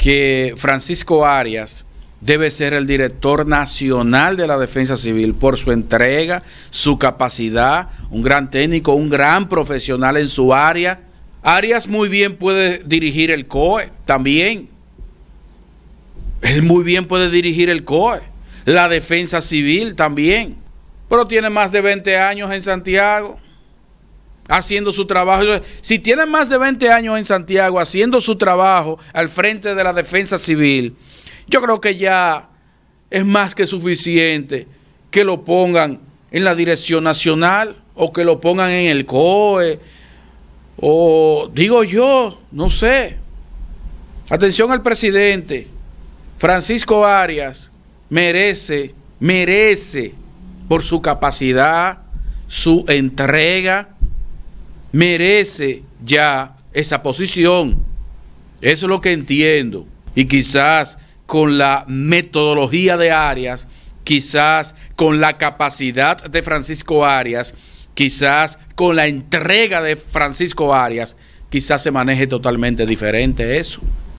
que Francisco Arias debe ser el director nacional de la defensa civil por su entrega, su capacidad, un gran técnico, un gran profesional en su área. Arias muy bien puede dirigir el COE también. Él muy bien puede dirigir el COE, la defensa civil también. Pero tiene más de 20 años en Santiago haciendo su trabajo. Si tiene más de 20 años en Santiago haciendo su trabajo al frente de la defensa civil, yo creo que ya es más que suficiente que lo pongan en la dirección nacional o que lo pongan en el COE o digo yo, no sé. Atención al presidente, Francisco Arias merece, merece por su capacidad, su entrega, merece ya esa posición. Eso es lo que entiendo. Y quizás con la metodología de Arias, quizás con la capacidad de Francisco Arias, quizás con la entrega de Francisco Arias, quizás se maneje totalmente diferente eso.